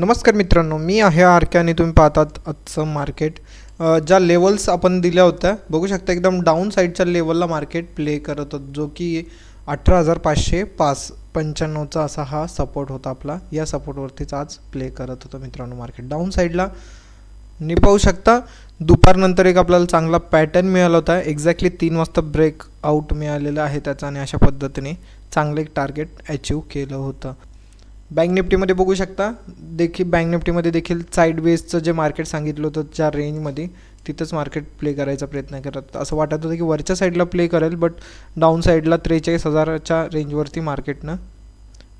नमस्कार मित्रांनो मी आहे के आणि तुम्ही पाहतात आजचं मार्केट ज्या लेवल्स आपण दिल्या होत्या बघू शकता एकदम डाऊन साईडच्या लेवलला मार्केट प्ले करत होतं जो की अठरा हजार पाचशे पाच पंच्याण्णवचा असा हा सपोर्ट होता आपला या सपोर्टवरतीच आज प्ले करत होतं मित्रांनो मार्केट डाऊन साईडला पाहू शकता दुपारनंतर एक आपल्याला चांगला पॅटर्न मिळाला होता एक्झॅक्टली तीन वाजता ब्रेक आऊट मिळालेला आहे त्याचा आणि अशा पद्धतीने चांगले टार्गेट अचीव केलं होतं बँक निफ्टीमध्ये बघू शकता देखील बँक निफ्टीमध्ये देखील साईड वेजचं जे मार्केट सांगितलं होतं ज्या रेंजमध्ये तिथंच मार्केट प्ले करायचा प्रयत्न करत असं वाटत होतं की वरच्या साईडला प्ले करेल बट डाऊन साईडला त्रेचाळीस हजाराच्या रेंजवरती मार्केटनं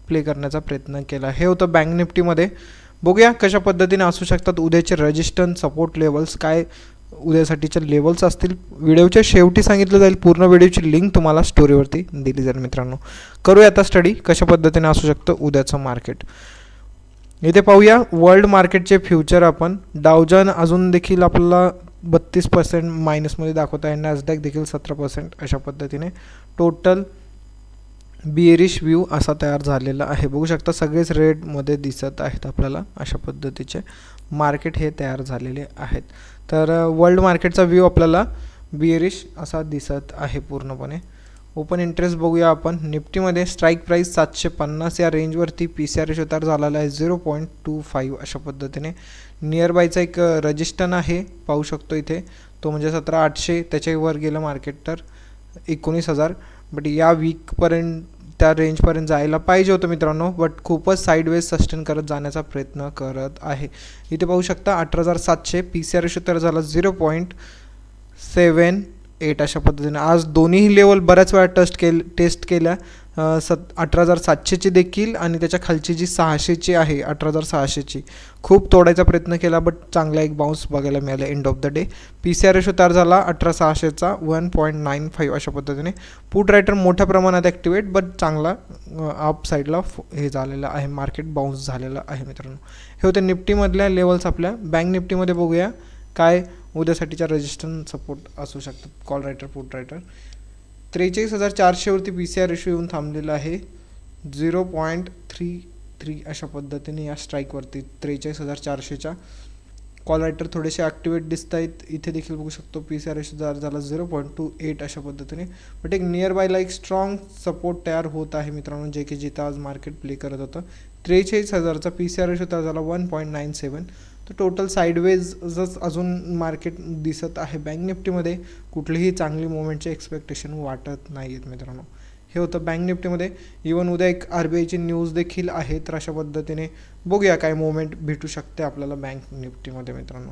प्ले करण्याचा प्रयत्न केला हे होतं बँक निफ्टीमध्ये बघूया कशा पद्धतीने असू शकतात उद्याचे रजिस्टन्स सपोर्ट लेवल्स काय उद्यासाठीच्या लेवल्स असतील व्हिडिओच्या शेवटी सांगितलं जाईल पूर्ण व्हिडिओची लिंक तुम्हाला स्टोरीवरती दिली जाईल मित्रांनो करूया आता स्टडी कशा पद्धतीने असू शकतं उद्याचं मार्केट इथे पाहूया वर्ल्ड मार्केटचे फ्युचर आपण डावजन अजून देखील आपल्याला बत्तीस पर्सेंट मायनसमध्ये दाखवत आहे नॅसडॅक देखील सतरा पर्सेंट अशा पद्धतीने टोटल बिएरिश व्ह्यू असा तयार झालेला आहे बघू शकता सगळेच रेडमध्ये दिसत आहेत आपल्याला अशा पद्धतीचे मार्केट हे तयार झालेले आहेत तर वर्ल्ड मार्केटचा व्ह्यू आपल्याला बिअरिश असा दिसत आहे पूर्णपणे ओपन इंटरेस्ट बघूया आपण निफ्टीमध्ये स्ट्राईक प्राईस सातशे पन्नास या रेंजवरती पी सी आर उतार झालेला आहे झिरो पॉईंट टू फाईव्ह अशा पद्धतीने नियर बायचा एक रजिस्टन आहे पाहू शकतो इथे तो म्हणजे सतरा आठशे त्याच्यावर गेलं मार्केट तर एकोणीस हजार बट या वीकपर्यंत त्या रेंजपर्यंत जायला पाहिजे होतं मित्रांनो बट खूपच साईडवेज सस्टेन करत जाण्याचा प्रयत्न करत आहे इथे पाहू शकता अठरा हजार सातशे पी सी आर रेशो तर झिरो पॉईंट सेवन एट अशा पद्धतीने आज दोन्ही लेवल बऱ्याच वेळा टस्ट केल टेस्ट केल्या सत अठरा हजार सातशेची देखील आणि त्याच्या खालची जी सहाशेची आहे अठरा हजार सहाशेची खूप तोडायचा प्रयत्न केला बट चांगला एक बाउन्स बघायला मिळाला end of the day P C R एशो तयार झाला अठरा सहाशेचा वन पॉईंट नाईन फाईव्ह अशा पद्धतीने पुट रायटर मोठ्या प्रमाणात ॲक्टिवेट बट चांगला अप साईडला हे झालेलं आहे मार्केट बाउन्स झालेलं आहे मित्रांनो हे होते निफ्टीमधल्या लेवल्स आपल्या बँक निफ्टीमध्ये बघूया काय उद्यासाठीच्या रजिस्टन्स सपोर्ट असू शकतात कॉल रायटर पोट रायटर त्रेचाळीस हजार चारशेवरती पी सी आर रेशो येऊन थांबलेला आहे झिरो पॉईंट थ्री थ्री अशा पद्धतीने या स्ट्राईकवरती त्रेचाळीस हजार चारशेच्या कॉल रायटर थोडेसे ॲक्टिवेट दिसत आहेत इथे देखील बघू शकतो पी सी आर रेशो झाला झिरो पॉईंट टू एट अशा पद्धतीने बट एक नियर बायला एक स्ट्रॉंग सपोर्ट तयार होत आहे मित्रांनो जे की जिथं आज मार्केट प्ले करत होतं त्रेचाळीस हजारचा पी सी आर रेशो तर झाला वन पॉईंट नाईन सेवन तर टोटल साईडवेजच अजून मार्केट दिसत आहे बँक निफ्टीमध्ये कुठलीही चांगली मुवमेंटचे एक्सपेक्टेशन वाटत नाही आहेत मित्रांनो हे होतं बँक निफ्टीमध्ये इवन उद्या एक आर बी आयची न्यूज देखील आहे तर अशा पद्धतीने बघूया काय मुवमेंट भेटू शकते आपल्याला बँक निफ्टीमध्ये मित्रांनो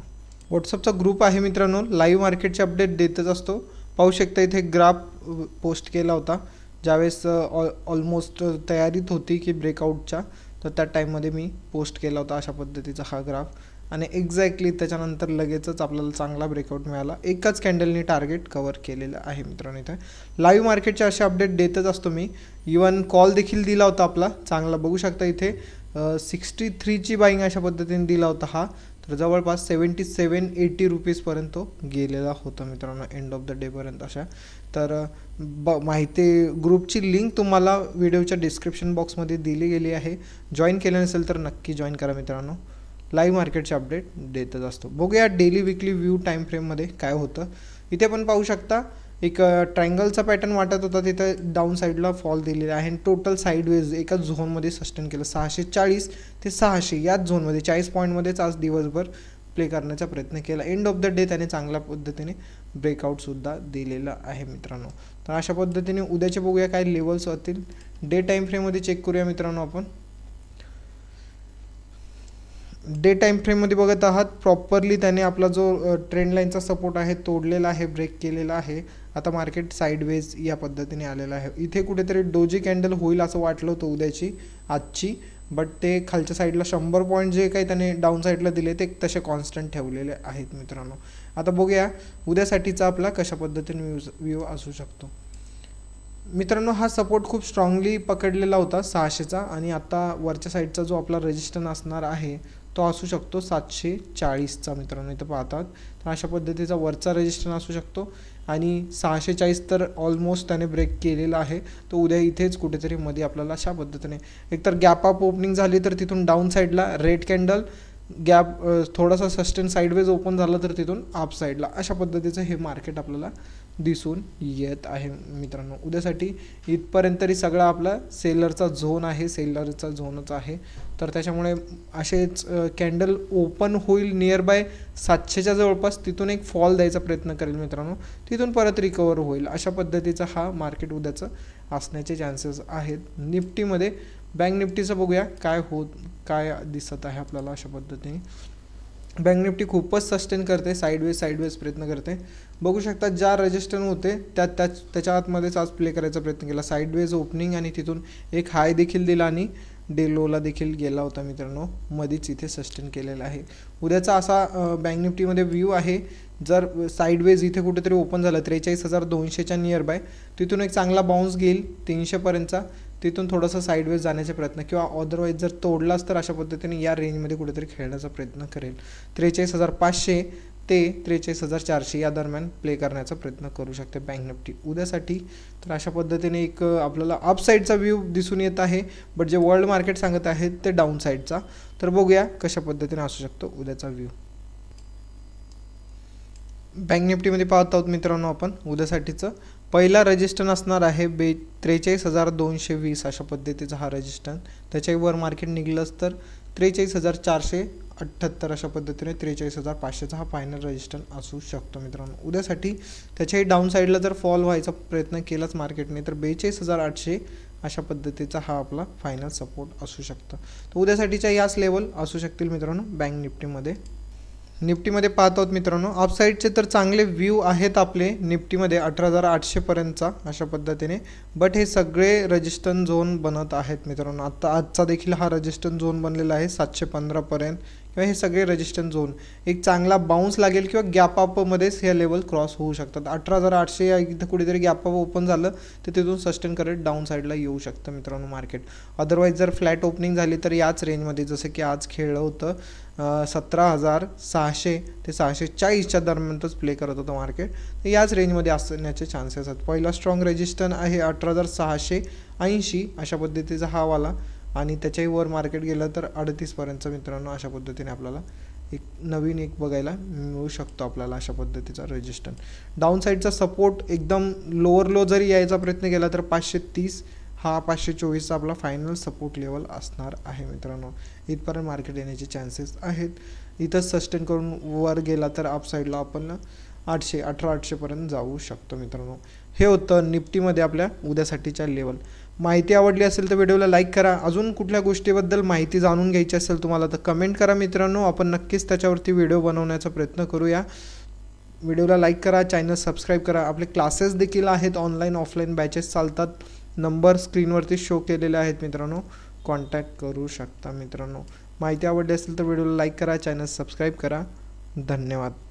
व्हॉट्सअपचा ग्रुप आहे मित्रांनो लाईव्ह मार्केटचे अपडेट देतच असतो पाहू शकता इथे ग्राफ पोस्ट केला होता ज्यावेळेस ऑल ऑलमोस्ट तयारीत होती की ब्रेकआउटच्या तर त्या टाईममध्ये मी पोस्ट केला होता अशा पद्धतीचा हा ग्राफ आणि एक्झॅक्टली त्याच्यानंतर लगेचच आपल्याला चांगला ब्रेकआउट मिळाला एकाच कॅन्डलनी टार्गेट कवर केलेलं आहे मित्रांनो इथे लाईव्ह मार्केटचे असे अपडेट देतच असतो मी इवन कॉल देखील दिला होता आपला चांगला बघू शकता इथे सिक्स्टी थ्रीची बाईंग अशा पद्धतीने दिला होता हा तर जवळपास सेवन्टी सेवन एटी रुपीजपर्यंत तो गेलेला होता मित्रांनो एंड ऑफ द डेपर्यंत अशा तर ब माहिती ग्रुपची लिंक तुम्हाला व्हिडिओच्या डिस्क्रिप्शन बॉक्समध्ये दिली गेली आहे जॉईन केलं नसेल तर नक्की जॉईन करा मित्रांनो लाईव्ह मार्केटचे अपडेट देतच असतो बघूया डेली विकली व्ह्यू टाईम फ्रेममध्ये काय होतं इथे पण पाहू शकता एक ट्रायंगलचा पॅटर्न वाटत होता तिथं डाऊन साईडला फॉल दिलेला आहे आणि टोटल साईडवेज एकाच झोनमध्ये सस्टेन केलं सहाशे चाळीस ते सहाशे याच झोनमध्ये चाळीस पॉईंटमध्येच आज दिवसभर प्ले करण्याचा प्रयत्न केला एंड ऑफ द डे त्याने चांगल्या पद्धतीने ब्रेकआउटसुद्धा दिलेला आहे मित्रांनो तर अशा पद्धतीने उद्याचे बघूया काय लेवल्स असतील डे टाईम फ्रेममध्ये चेक करूया मित्रांनो आपण डे टाईम फ्रेममध्ये बघत आहात प्रॉपरली त्याने आपला जो ट्रेंड लाईनचा सपोर्ट आहे तोडलेला आहे ब्रेक केलेला आहे आता मार्केट साईडवेज या पद्धतीने आलेला आहे इथे कुठेतरी डोजी कॅन्डल होईल असं वाटलं होतं उद्याची आजची बट ते खालच्या साईडला शंभर पॉईंट जे काही त्याने डाऊन साईडला दिले ते तसे कॉन्स्टंट ठेवलेले आहेत मित्रांनो आता बघूया उद्यासाठीचा आपला कशा पद्धतीने व्यूज व्ह्यू असू शकतो मित्रांनो हा सपोर्ट खूप स्ट्रॉंगली पकडलेला होता सहाशेचा आणि आता वरच्या साईडचा जो आपला रेजिस्टन्स असणार आहे तो असू शकतो सातशे चाळीसचा मित्रांनो इथं पाहतात तर अशा पद्धतीचा वरचा रेजिस्टन्स असू शकतो आणि सहाशे चाळीस तर ऑलमोस्ट त्याने ब्रेक केलेला आहे तो उद्या इथेच कुठेतरी मध्ये आपल्याला अशा पद्धतीने एकतर गॅप अप ओपनिंग झाली तर तिथून डाऊन साईडला रेड कॅन्डल गॅप थोडासा सस्टेन साईडवेज ओपन झाला तर तिथून अप साईडला अशा पद्धतीचं हे मार्केट आपल्याला दिसून येत आहे मित्रांनो उद्यासाठी इथपर्यंत तरी सगळा आपला सेलरचा झोन आहे सेलरचा झोनच आहे तर त्याच्यामुळे असेच कॅन्डल ओपन होईल नियर बाय सातशेच्या जवळपास तिथून एक फॉल द्यायचा प्रयत्न करेल मित्रांनो तिथून परत रिकवर होईल अशा पद्धतीचा हा मार्केट उद्याचं असण्याचे चान्सेस आहेत निफ्टीमध्ये बँक निफ्टीचं बघूया काय होत काय दिसत आहे आपल्याला अशा पद्धतीने बँक निफ्टी खूपच सस्टेन करते साईडवेज साईडवेज प्रयत्न करते बघू शकता ज्या रजिस्टर होते त्या त्याच त्याच्या आतमध्येच आज प्ले करायचा प्रयत्न केला साईडवेज ओपनिंग आणि तिथून एक हाय देखील दिला आणि डे लोला देखील गेला होता मित्रांनो मधीच इथे सस्टेन केलेला आहे उद्याचा असा बँक निफ्टीमध्ये व्ह्यू आहे जर साईडवेज इथे कुठेतरी ओपन झालं त्रेचाळीस हजार दोनशेच्या नियर बाय तिथून एक चांगला बाउन्स घेईल तीनशेपर्यंतचा तिथून थोडंसं साईडवेज जाण्याचा प्रयत्न किंवा अदरवाईज जर तोडलाच तर अशा पद्धतीने या रेंजमध्ये कुठेतरी खेळण्याचा प्रयत्न करेल त्रेचाळीस हजार पाचशे ते त्रेचाळीस हजार चारशे या दरम्यान प्ले करण्याचा प्रयत्न करू शकते बँक निफ्टी उद्यासाठी तर अशा पद्धतीने एक आपल्याला अपसाईडचा व्ह्यू दिसून येत आहे बट जे वर्ल्ड मार्केट सांगत आहे ते डाऊन साईडचा तर बघूया कशा पद्धतीने असू शकतो उद्याचा व्ह्यू बँक निफ्टीमध्ये पाहत आहोत मित्रांनो आपण उद्यासाठीचं पहिला रजिस्टन असणार आहे बे त्रेचाळीस हजार दोनशे वीस अशा पद्धतीचा हा रजिस्टन त्याच्यावर मार्केट निघलंच तर त्रेचाळीस हजार चारशे अठ्ठ्याहत्तर अशा पद्धतीने त्रेचाळीस हजार पाचशेचा हा फायनल रजिस्टन असू शकतो मित्रांनो उद्यासाठी त्याच्याही डाऊन साईडला जर फॉल व्हायचा प्रयत्न केलाच मार्केटने तर बेचाळीस हजार आठशे अशा पद्धतीचा हा आपला फायनल सपोर्ट असू शकतो तर उद्यासाठीच्या याच लेवल असू शकतील मित्रांनो बँक निफ्टीमध्ये निफ्टीमध्ये पाहत आहोत मित्रांनो अपसाईडचे तर चांगले व्ह्यू आहेत आपले निफ्टीमध्ये अठरा हजार आठशेपर्यंतचा अशा पद्धतीने बट हे सगळे रजिस्टन झोन बनत आहेत मित्रांनो आत्ता आजचा देखील हा रजिस्टन झोन बनलेला आहे सातशे पंधरापर्यंत किंवा हे सगळे रेजिस्टन्स झोन एक चांगला बाउन्स लागेल किंवा गॅपअपमध्येच हे लेवल क्रॉस होऊ शकतात अठरा हजार आठशे इथं कुठेतरी गॅपअप ओपन झालं तर तिथून सस्टेन करत डाऊन साईडला येऊ शकतं मित्रांनो मार्केट अदरवाईज जर फ्लॅट ओपनिंग झाली तर याच रेंजमध्ये जसं की आज खेळलं होतं सतरा हजार सहाशे ते सहाशे चाळीसच्या दरम्यानच प्ले करत होतं मार्केट तर याच रेंजमध्ये असण्याचे चान्सेस आहेत पहिला स्ट्रॉंग रेजिस्टन आहे अठरा हजार सहाशे ऐंशी अशा पद्धतीचा हा वाला आणि त्याच्याही वर मार्केट गेलं तर अडतीसपर्यंत मित्रांनो अशा पद्धतीने आपल्याला एक नवीन एक बघायला मिळू शकतो आपल्याला अशा पद्धतीचा रजिस्टन डाऊन साईडचा सपोर्ट एकदम लोअर लो जरी यायचा प्रयत्न केला तर पाचशे तीस हा पाचशे चोवीसचा आपला फायनल सपोर्ट लेवल असणार आहे मित्रांनो इथपर्यंत मार्केट येण्याचे चान्सेस आहेत इथं सस्टेन करून वर गेला तर अपसाईडला आपण आठशे अठरा आठशेपर्यंत जाऊ शकतो मित्रांनो हे होतं निफ्टीमध्ये आपल्या उद्यासाठीच्या लेवल माहिती आवडली असेल तर व्हिडिओला लाईक करा अजून कुठल्या गोष्टीबद्दल माहिती जाणून घ्यायची असेल तुम्हाला तर कमेंट करा मित्रांनो आपण नक्कीच त्याच्यावरती व्हिडिओ बनवण्याचा प्रयत्न करूया व्हिडिओला लाईक करा चॅनल सबस्क्राईब करा आपले क्लासेस देखील आहेत ऑनलाईन ऑफलाईन बॅचेस चालतात नंबर स्क्रीनवरती शो केलेले आहेत मित्रांनो कॉन्टॅक्ट करू शकता मित्रांनो माहिती आवडली असेल तर व्हिडिओला लाईक करा चॅनल सबस्क्राईब करा धन्यवाद